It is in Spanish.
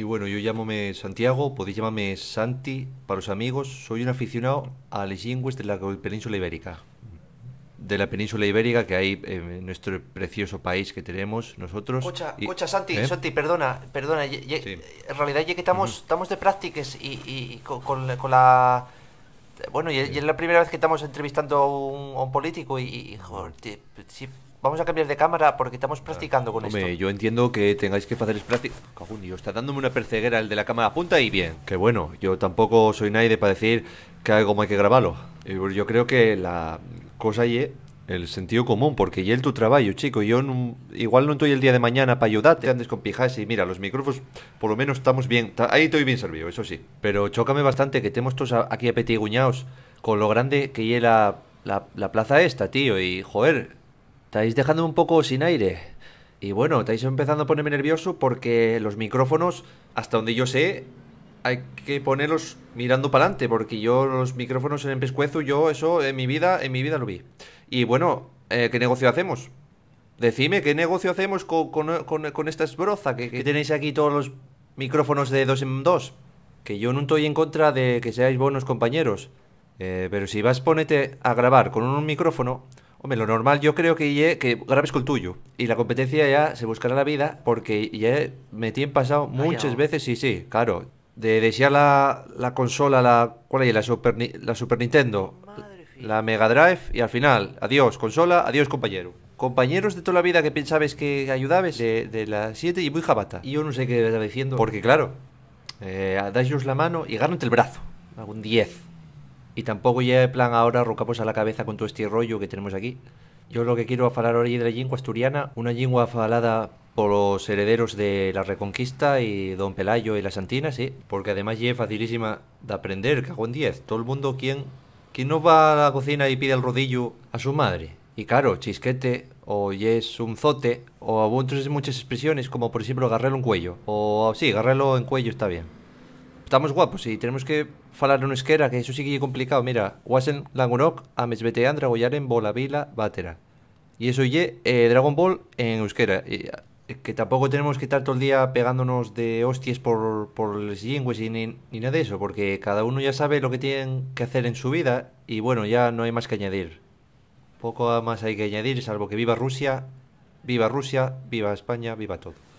Y bueno, yo llámome Santiago, podéis llamarme Santi para los amigos. Soy un aficionado a las lenguas de la península ibérica. De la península ibérica que hay en nuestro precioso país que tenemos nosotros. Cocha, cocha Santi, ¿eh? Santi, perdona, perdona. En realidad, ya que estamos, estamos de prácticas y, y, y con, con la bueno, y, es la primera vez que estamos entrevistando a un, político y, pues vamos a cambiar de cámara porque estamos practicando con Hombre, Yo entiendo que tengáis que hacer práctica. y yo está dándome una perceguera el de la cámara punta y bien. Que bueno, yo tampoco soy nadie para decir que algo hay que grabarlo. Eh, yo creo que la cosa y el sentido común, porque y el tu trabajo, chico, yo igual no estoy el día de mañana para ayudarte, andes con pijas y mira, los micrófonos por lo menos estamos bien, ahí estoy bien servido, eso sí, pero chócame bastante que tenemos todos aquí apetiguñados con lo grande que es la, la, plaza esta, tío, y joder, estáis dejando un poco sin aire. Y bueno, estáis empezando a ponerme nervioso porque los micrófonos, hasta donde yo sé, hay que ponerlos mirando para adelante, porque yo los micrófonos en el pescuezo, yo eso en mi vida, en mi vida lo vi. Y bueno, eh, ¿qué negocio hacemos? Decime, ¿qué negocio hacemos con, esta esbroza que, tenéis aquí todos los micrófonos de dos en dos? Que yo no estoy en contra de que seáis buenos compañeros. Eh, pero si vas, ponete a grabar con un micrófono, Hombre, lo normal yo creo que, que grabes con el tuyo. Y la competencia ya se buscará la vida porque ya me tienen pasado muchas veces y sí, claro de desear la, consola, la, ¿cuál es La Super, la Super Nintendo, la Mega Drive y al final, adiós consola, adiós compañero. Compañeros de toda la vida que pensabas que ayudabas de, de las 7 y muy jabata. Y yo no sé qué estaba diciendo. Porque claro, eh, la mano y gárnate el brazo, un 10. Y tampoco ya el plan ahora rocapos a la cabeza con todo este rollo que tenemos aquí. Yo lo que quiero hablar ahora de la lengua asturiana, una lengua falada los herederos de la Reconquista y Don Pelayo y las Santina, sí, porque además ya es facilísima de aprender, cago en 10. Todo el mundo, quien quien no va a la cocina y pide el rodillo a su madre? Y claro, chisquete, o yes un zote, o entonces muchas expresiones, como por ejemplo agarrarlo en cuello, o sí, agarrarlo en cuello está bien. Estamos guapos y tenemos que falar en euskera que eso sí que es complicado. Mira, wasen langunok, a en bola, vila, batera. Y eso ye eh, Dragon Ball en euskera. Y, eh, que tampoco tenemos que estar todo el día pegándonos de hostias por, por el y ni, nada de eso, porque cada uno ya sabe lo que tiene que hacer en su vida y bueno, ya no hay más que añadir. Poco más hay que añadir, salvo que viva Rusia, viva Rusia, viva España, viva todo.